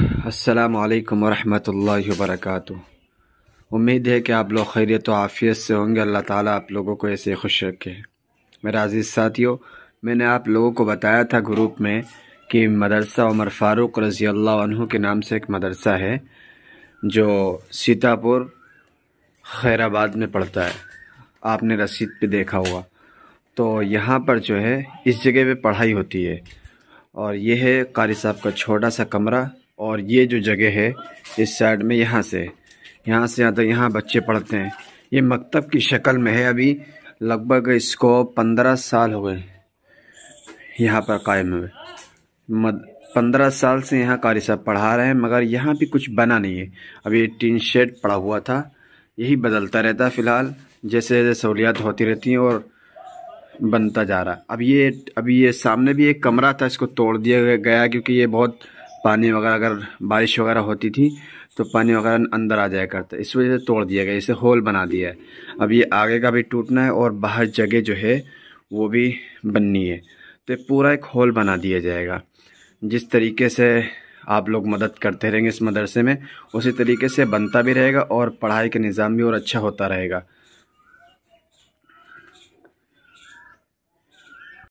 अस्सलाम वरहमतुल्लाहि वबरकातु उम्मीद है कि आप लोग खैरियत आफ़ियत से होंगे अल्लाह ताला आप लोगों को ऐसे खुश रखे मेरा अज़ीज़ साथियों मैंने आप लोगों को बताया था ग्रुप में कि मदरसा उमर फ़ारूक रज़ी अल्लाह के नाम से एक मदरसा है जो सीतापुर खैराबाद में पड़ता है आपने रसीद पे देखा होगा तो यहाँ पर जो है इस जगह पर पढ़ाई होती है और यह है कारी साहब का छोटा सा कमरा और ये जो जगह है इस साइड में यहाँ से यहाँ से यहाँ तक यहाँ बच्चे पढ़ते हैं ये मकतब की शक्ल में है अभी लगभग इसको पंद्रह साल हो गए यहाँ पर कायम हुए पंद्रह साल से यहाँ कारी साहब पढ़ा रहे हैं मगर यहाँ भी कुछ बना नहीं है अभी टीन शेड पड़ा हुआ था यही बदलता रहता फ़िलहाल जैसे जैसे सहूलियात होती रहती हैं और बनता जा रहा अब ये अभी ये सामने भी एक कमरा था इसको तोड़ दिया गया क्योंकि ये बहुत पानी वगैरह अगर बारिश वगैरह होती थी तो पानी वगैरह अंदर आ जाया करता इस वजह से तोड़ दिया गया इसे होल बना दिया है अब ये आगे का भी टूटना है और बाहर जगह जो है वो भी बननी है तो पूरा एक होल बना दिया जाएगा जिस तरीके से आप लोग मदद करते रहेंगे इस मदरसे में उसी तरीके से बनता भी रहेगा और पढ़ाई का निज़ाम भी और अच्छा होता रहेगा